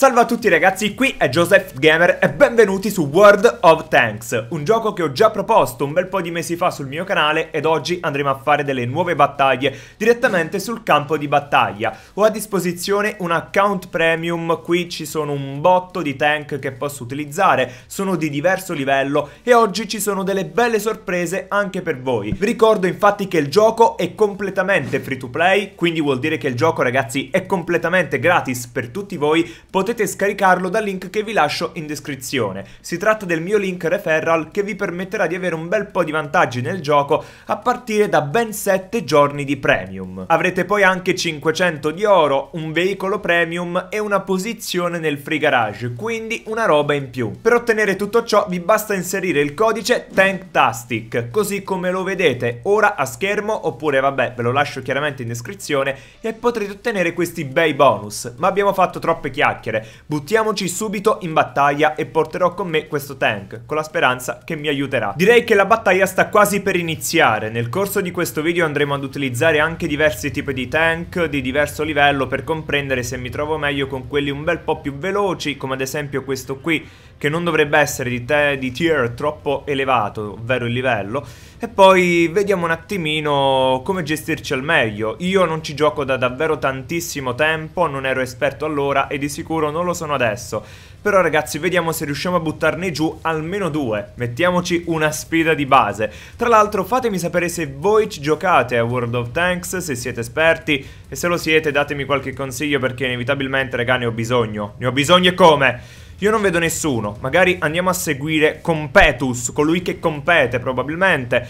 Salve a tutti ragazzi, qui è Joseph Gamer e benvenuti su World of Tanks, un gioco che ho già proposto un bel po' di mesi fa sul mio canale ed oggi andremo a fare delle nuove battaglie direttamente sul campo di battaglia. Ho a disposizione un account premium, qui ci sono un botto di tank che posso utilizzare, sono di diverso livello e oggi ci sono delle belle sorprese anche per voi. Vi ricordo infatti che il gioco è completamente free to play, quindi vuol dire che il gioco ragazzi è completamente gratis per tutti voi, potete potete scaricarlo dal link che vi lascio in descrizione. Si tratta del mio link referral che vi permetterà di avere un bel po' di vantaggi nel gioco a partire da ben 7 giorni di premium. Avrete poi anche 500 di oro, un veicolo premium e una posizione nel free garage, quindi una roba in più. Per ottenere tutto ciò vi basta inserire il codice TANKTASTIC, così come lo vedete ora a schermo oppure vabbè ve lo lascio chiaramente in descrizione e potrete ottenere questi bei bonus, ma abbiamo fatto troppe chiacchiere genere. Buttiamoci subito in battaglia e porterò con me questo tank, con la speranza che mi aiuterà. Direi che la battaglia sta quasi per iniziare, nel corso di questo video andremo ad utilizzare anche diversi tipi di tank di diverso livello per comprendere se mi trovo meglio con quelli un bel po' più veloci, come ad esempio questo qui che non dovrebbe essere di, te, di tier troppo elevato, ovvero il livello, e poi vediamo un attimino come gestirci al meglio. Io non ci gioco da davvero tantissimo tempo, non ero esperto allora e di sicuro non lo sono adesso. Però ragazzi vediamo se riusciamo a buttarne giù almeno due Mettiamoci una sfida di base Tra l'altro fatemi sapere se voi ci giocate a World of Tanks Se siete esperti E se lo siete datemi qualche consiglio perché inevitabilmente raga ne ho bisogno Ne ho bisogno e come? Io non vedo nessuno. Magari andiamo a seguire Competus, colui che compete probabilmente.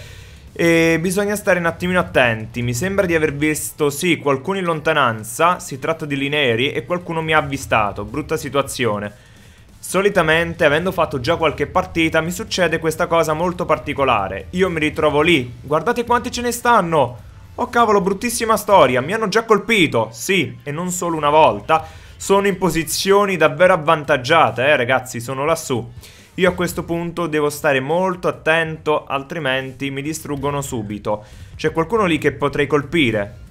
E bisogna stare un attimino attenti. Mi sembra di aver visto, sì, qualcuno in lontananza. Si tratta di Lineri e qualcuno mi ha avvistato. Brutta situazione. Solitamente, avendo fatto già qualche partita, mi succede questa cosa molto particolare. Io mi ritrovo lì. Guardate quanti ce ne stanno! Oh cavolo, bruttissima storia, mi hanno già colpito! Sì, e non solo una volta sono in posizioni davvero avvantaggiate, eh ragazzi, sono lassù. Io a questo punto devo stare molto attento, altrimenti mi distruggono subito. C'è qualcuno lì che potrei colpire?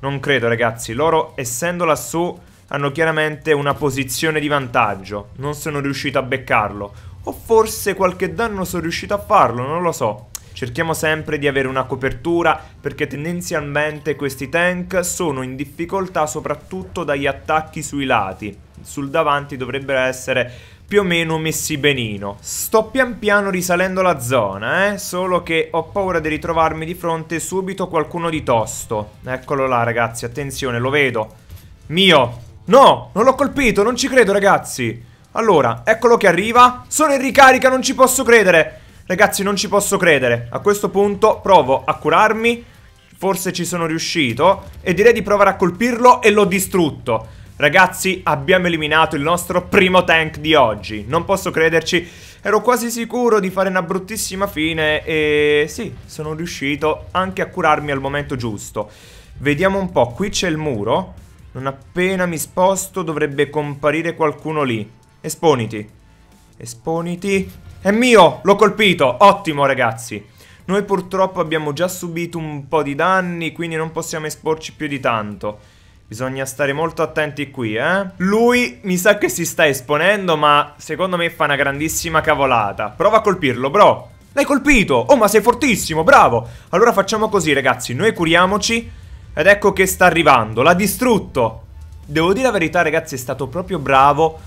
Non credo, ragazzi. Loro, essendo lassù, hanno chiaramente una posizione di vantaggio. Non sono riuscito a beccarlo. O forse qualche danno sono riuscito a farlo, non lo so. Cerchiamo sempre di avere una copertura perché tendenzialmente questi tank sono in difficoltà soprattutto dagli attacchi sui lati. Sul davanti dovrebbero essere più o meno messi benino. Sto pian piano risalendo la zona, eh? solo che ho paura di ritrovarmi di fronte subito qualcuno di tosto. Eccolo là ragazzi, attenzione, lo vedo. Mio! No, non l'ho colpito, non ci credo ragazzi! Allora, eccolo che arriva. Sono in ricarica, non ci posso credere. Ragazzi, non ci posso credere. A questo punto provo a curarmi. Forse ci sono riuscito. E direi di provare a colpirlo e l'ho distrutto. Ragazzi, abbiamo eliminato il nostro primo tank di oggi. Non posso crederci. Ero quasi sicuro di fare una bruttissima fine e sì, sono riuscito anche a curarmi al momento giusto. Vediamo un po', qui c'è il muro. Non appena mi sposto dovrebbe comparire qualcuno lì. Esponiti. Esponiti. È mio, l'ho colpito, ottimo ragazzi. Noi purtroppo abbiamo già subito un po' di danni, quindi non possiamo esporci più di tanto. Bisogna stare molto attenti qui, eh. Lui mi sa che si sta esponendo, ma secondo me fa una grandissima cavolata. Prova a colpirlo, bro. L'hai colpito! Oh, ma sei fortissimo, bravo! Allora facciamo così, ragazzi. Noi curiamoci. Ed ecco che sta arrivando. L'ha distrutto. Devo dire la verità, ragazzi, è stato proprio bravo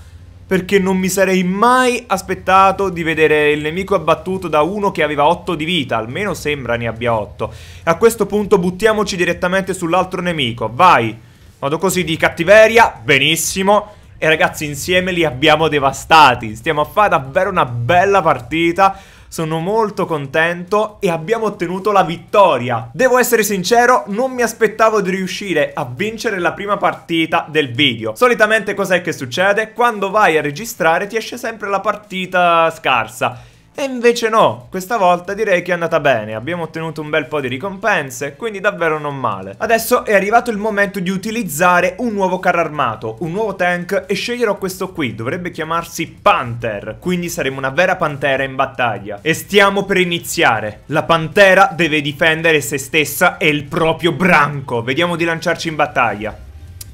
perché non mi sarei mai aspettato di vedere il nemico abbattuto da uno che aveva 8 di vita, almeno sembra ne abbia 8. A questo punto buttiamoci direttamente sull'altro nemico, vai! Vado così di cattiveria, benissimo, e ragazzi insieme li abbiamo devastati, stiamo a fare davvero una bella partita sono molto contento e abbiamo ottenuto la vittoria. Devo essere sincero, non mi aspettavo di riuscire a vincere la prima partita del video. Solitamente cos'è che succede? Quando vai a registrare ti esce sempre la partita scarsa e invece no, questa volta direi che è andata bene, abbiamo ottenuto un bel po' di ricompense, quindi davvero non male. Adesso è arrivato il momento di utilizzare un nuovo carro armato, un nuovo tank e sceglierò questo qui, dovrebbe chiamarsi Panther, quindi saremo una vera pantera in battaglia. E stiamo per iniziare, la pantera deve difendere se stessa e il proprio branco, vediamo di lanciarci in battaglia.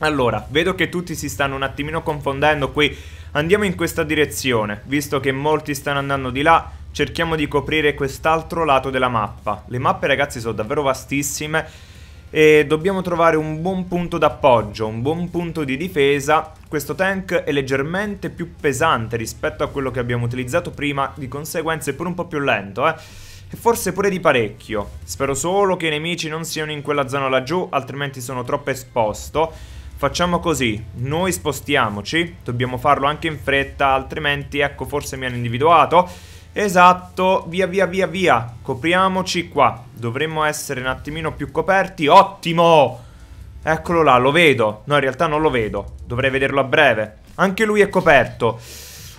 Allora, vedo che tutti si stanno un attimino confondendo qui Andiamo in questa direzione, visto che molti stanno andando di là, cerchiamo di coprire quest'altro lato della mappa. Le mappe ragazzi sono davvero vastissime e dobbiamo trovare un buon punto d'appoggio, un buon punto di difesa. Questo tank è leggermente più pesante rispetto a quello che abbiamo utilizzato prima, di conseguenza è pure un po' più lento, eh. E forse pure di parecchio. Spero solo che i nemici non siano in quella zona laggiù, altrimenti sono troppo esposto. Facciamo così, noi spostiamoci, dobbiamo farlo anche in fretta, altrimenti, ecco, forse mi hanno individuato. Esatto, via via via via, copriamoci qua, dovremmo essere un attimino più coperti, ottimo! Eccolo là, lo vedo, no in realtà non lo vedo, dovrei vederlo a breve. Anche lui è coperto.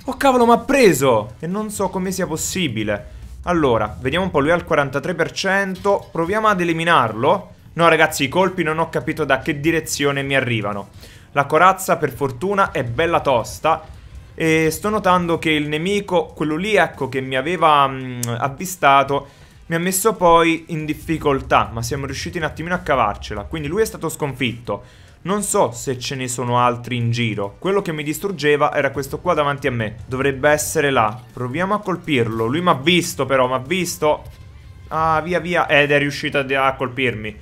Oh cavolo, mi ha preso! E non so come sia possibile. Allora, vediamo un po', lui è al 43%, proviamo ad eliminarlo. No ragazzi, i colpi non ho capito da che direzione mi arrivano. La corazza, per fortuna, è bella tosta e sto notando che il nemico, quello lì, ecco, che mi aveva mh, mm, avvistato, mi ha messo poi in difficoltà, ma siamo riusciti un attimino a cavarcela. Quindi lui è stato sconfitto. Non so se ce ne sono altri in giro. Quello che mi distruggeva era questo qua davanti a me. Dovrebbe essere là. Proviamo a colpirlo. Lui mi ha visto però, mi ha visto. Ah, via via. Ed è riuscito a colpirmi.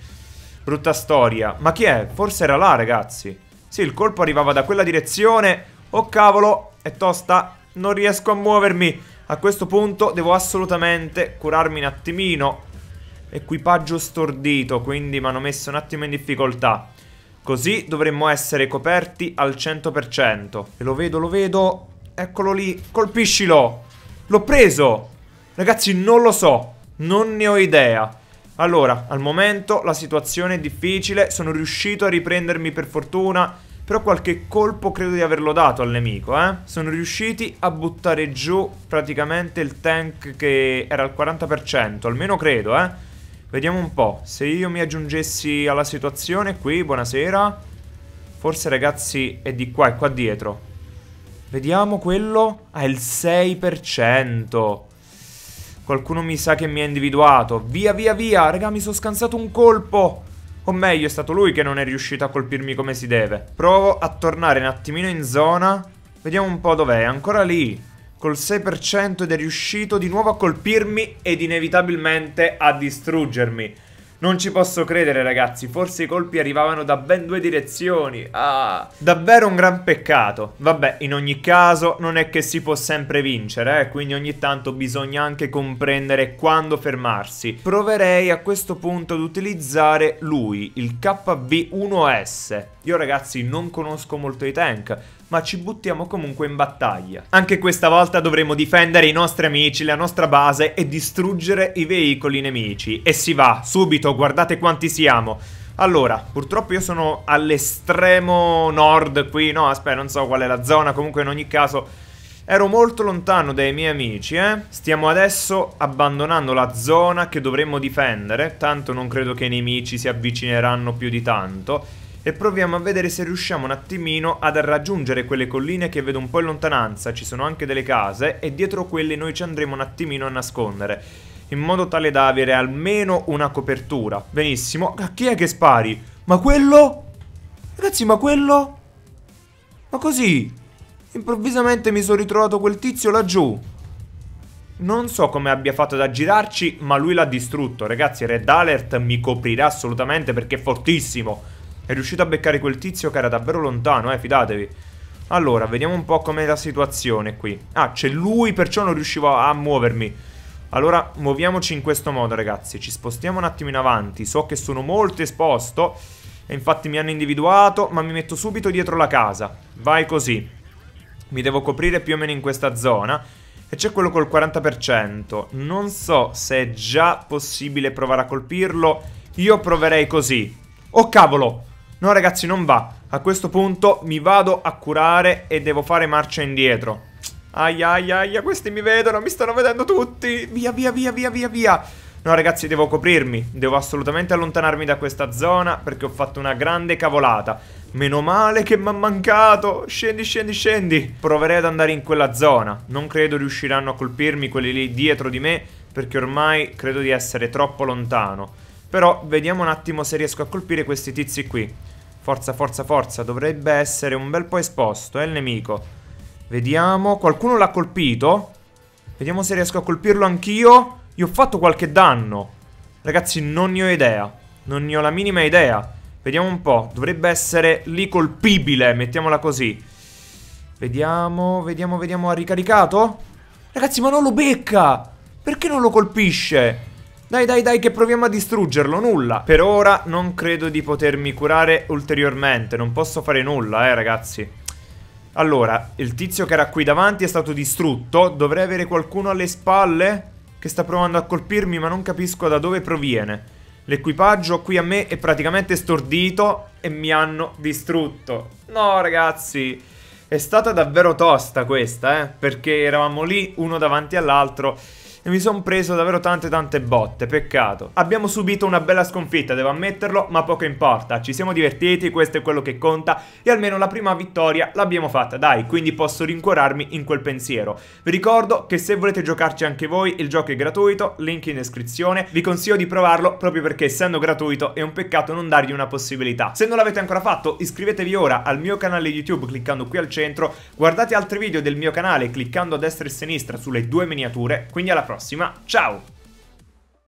Brutta storia. Ma chi è? Forse era là, ragazzi. Sì, il colpo arrivava da quella direzione. Oh, cavolo. È tosta. Non riesco a muovermi. A questo punto devo assolutamente curarmi un attimino. Equipaggio stordito, quindi mi hanno messo un attimo in difficoltà. Così dovremmo essere coperti al 100%. E lo vedo, lo vedo. Eccolo lì. Colpiscilo. L'ho preso. Ragazzi, non lo so. Non ne ho idea. Allora, al momento la situazione è difficile, sono riuscito a riprendermi per fortuna, però qualche colpo credo di averlo dato al nemico, eh. Sono riusciti a buttare giù praticamente il tank che era al 40%, almeno credo, eh. Vediamo un po', se io mi aggiungessi alla situazione qui, buonasera. Forse ragazzi è di qua, è qua dietro. Vediamo quello, ha ah, il 6%. Qualcuno mi sa che mi ha individuato. Via, via, via. Raga, mi sono scansato un colpo. O meglio, è stato lui che non è riuscito a colpirmi come si deve. Provo a tornare un attimino in zona. Vediamo un po' dov'è. Ancora lì. Col 6% ed è riuscito di nuovo a colpirmi ed inevitabilmente a distruggermi. Non ci posso credere ragazzi, forse i colpi arrivavano da ben due direzioni. Ah, davvero un gran peccato. Vabbè, in ogni caso non è che si può sempre vincere, eh? quindi ogni tanto bisogna anche comprendere quando fermarsi. Proverei a questo punto ad utilizzare lui, il KV1S. Io ragazzi non conosco molto i tank, ma ci buttiamo comunque in battaglia. Anche questa volta dovremo difendere i nostri amici, la nostra base e distruggere i veicoli nemici. E si va, subito, guardate quanti siamo. Allora, purtroppo io sono all'estremo nord qui, no aspetta, non so qual è la zona, comunque in ogni caso... Ero molto lontano dai miei amici, eh. Stiamo adesso abbandonando la zona che dovremmo difendere, tanto non credo che i nemici si avvicineranno più di tanto e proviamo a vedere se riusciamo un attimino ad raggiungere quelle colline che vedo un po' in lontananza, ci sono anche delle case e dietro quelle noi ci andremo un attimino a nascondere in modo tale da avere almeno una copertura. Benissimo. A chi è che spari? Ma quello? Ragazzi, ma quello? Ma così? Improvvisamente mi sono ritrovato quel tizio laggiù. Non so come abbia fatto ad aggirarci, ma lui l'ha distrutto. Ragazzi, Red Alert mi coprirà assolutamente perché è fortissimo. È riuscito a beccare quel tizio che era davvero lontano, eh, fidatevi. Allora, vediamo un po' com'è la situazione qui. Ah, c'è lui, perciò non riuscivo a muovermi. Allora, muoviamoci in questo modo, ragazzi. Ci spostiamo un attimo in avanti. So che sono molto esposto. E infatti mi hanno individuato, ma mi metto subito dietro la casa. Vai così. Mi devo coprire più o meno in questa zona. E c'è quello col 40%. Non so se è già possibile provare a colpirlo. Io proverei così. Oh cavolo! No ragazzi non va A questo punto mi vado a curare E devo fare marcia indietro Aia aia aia questi mi vedono Mi stanno vedendo tutti Via via via via via via No ragazzi devo coprirmi Devo assolutamente allontanarmi da questa zona Perché ho fatto una grande cavolata Meno male che mi ha mancato Scendi scendi scendi Proverei ad andare in quella zona Non credo riusciranno a colpirmi quelli lì dietro di me Perché ormai credo di essere troppo lontano però vediamo un attimo se riesco a colpire questi tizi qui. Forza, forza, forza. Dovrebbe essere un bel po' esposto, è eh, il nemico. Vediamo. Qualcuno l'ha colpito. Vediamo se riesco a colpirlo anch'io. Gli ho fatto qualche danno. Ragazzi, non ne ho idea. Non ne ho la minima idea. Vediamo un po'. Dovrebbe essere lì colpibile, mettiamola così. Vediamo, vediamo, vediamo. Ha ricaricato? Ragazzi, ma non lo becca! Perché non lo colpisce? Dai, dai, dai, che proviamo a distruggerlo, nulla. Per ora non credo di potermi curare ulteriormente, non posso fare nulla, eh, ragazzi. Allora, il tizio che era qui davanti è stato distrutto, dovrei avere qualcuno alle spalle che sta provando a colpirmi, ma non capisco da dove proviene. L'equipaggio qui a me è praticamente stordito e mi hanno distrutto. No, ragazzi, è stata davvero tosta questa, eh, perché eravamo lì uno davanti all'altro e mi sono preso davvero tante tante botte, peccato. Abbiamo subito una bella sconfitta, devo ammetterlo, ma poco importa, ci siamo divertiti, questo è quello che conta e almeno la prima vittoria l'abbiamo fatta, dai, quindi posso rincuorarmi in quel pensiero. Vi ricordo che se volete giocarci anche voi, il gioco è gratuito, link in descrizione, vi consiglio di provarlo proprio perché essendo gratuito è un peccato non dargli una possibilità. Se non l'avete ancora fatto, iscrivetevi ora al mio canale YouTube cliccando qui al centro, guardate altri video del mio canale cliccando a destra e a sinistra sulle due miniature, quindi alla prossima prossima, ciao!